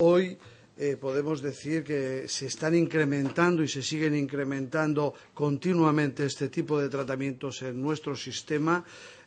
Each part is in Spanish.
Hoy eh, podemos decir que se están incrementando y se siguen incrementando continuamente este tipo de tratamientos en nuestro sistema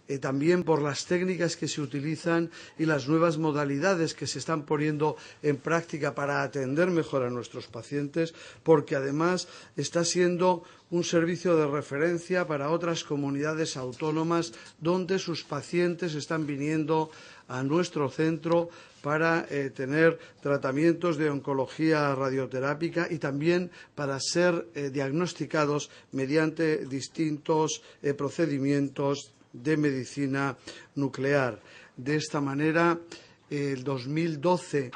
eh, también por las técnicas que se utilizan y las nuevas modalidades que se están poniendo en práctica para atender mejor a nuestros pacientes, porque además está siendo un servicio de referencia para otras comunidades autónomas donde sus pacientes están viniendo a nuestro centro para eh, tener tratamientos de oncología radioterápica y también para ser eh, diagnosticados mediante distintos procedimientos de Medicina Nuclear. De esta manera, el 2012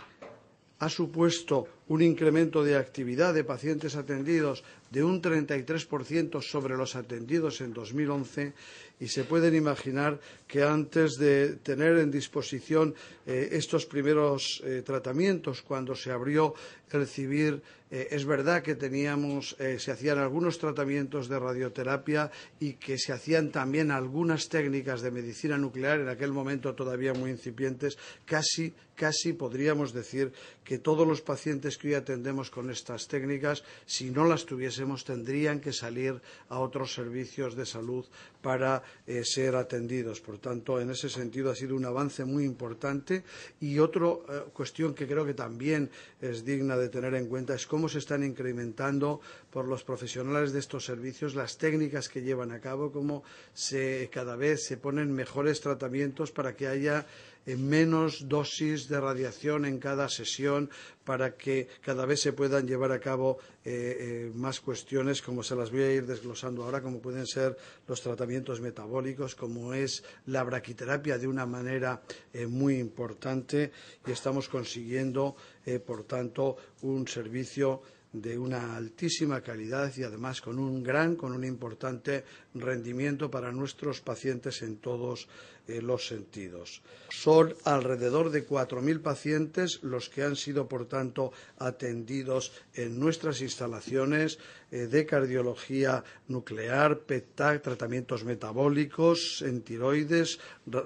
ha supuesto un incremento de actividad de pacientes atendidos de un 33% sobre los atendidos en 2011 y se pueden imaginar que antes de tener en disposición eh, estos primeros eh, tratamientos, cuando se abrió el CIVIR eh, es verdad que teníamos, se hacían algunos tratamientos de radioterapia y que se hacían también algunas técnicas de medicina nuclear, en aquel momento todavía muy incipientes, casi, casi podríamos decir que todos los pacientes que hoy atendemos con estas técnicas, si no las tuviésemos, tendrían que salir a otros servicios de salud para eh, ser atendidos. Por tanto, en ese sentido ha sido un avance muy importante. Y otra eh, cuestión que creo que también es digna de tener en cuenta es cómo se están incrementando por los profesionales de estos servicios las técnicas que llevan a cabo, cómo cada vez se ponen mejores tratamientos para que haya menos dosis de radiación en cada sesión para que cada vez se puedan llevar a cabo eh, eh, más cuestiones, como se las voy a ir desglosando ahora, como pueden ser los tratamientos metabólicos, como es la braquiterapia de una manera eh, muy importante y estamos consiguiendo, por tanto, un servicio de una altísima calidad y además con un gran, con un importante rendimiento para nuestros pacientes en todos eh, los sentidos. Son alrededor de 4.000 pacientes los que han sido, por tanto, atendidos en nuestras instalaciones eh, de cardiología nuclear, PETAC, tratamientos metabólicos, en tiroides,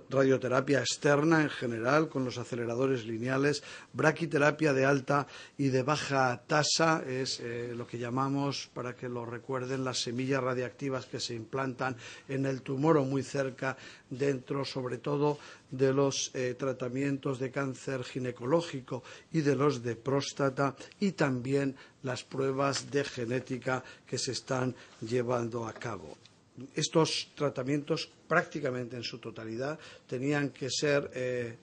radioterapia externa en general con los aceleradores lineales, braquiterapia de alta y de baja tasa. Eh, es eh, lo que llamamos, para que lo recuerden, las semillas radiactivas que se implantan en el tumor o muy cerca dentro, sobre todo, de los eh, tratamientos de cáncer ginecológico y de los de próstata y también las pruebas de genética que se están llevando a cabo estos tratamientos prácticamente en su totalidad tenían que ser eh,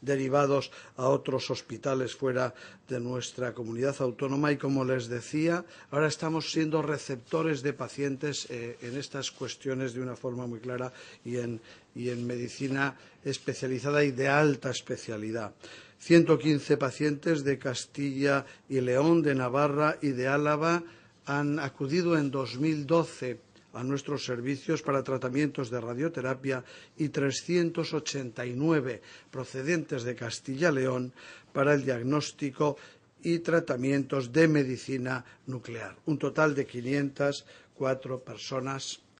derivados a otros hospitales fuera de nuestra comunidad autónoma y, como les decía, ahora estamos siendo receptores de pacientes eh, en estas cuestiones de una forma muy clara y en, y en medicina especializada y de alta especialidad. 115 pacientes de Castilla y León, de Navarra y de Álava han acudido en 2012 a nuestros servicios para tratamientos de radioterapia y 389 procedentes de Castilla-León para el diagnóstico y tratamientos de medicina nuclear. Un total de 504 personas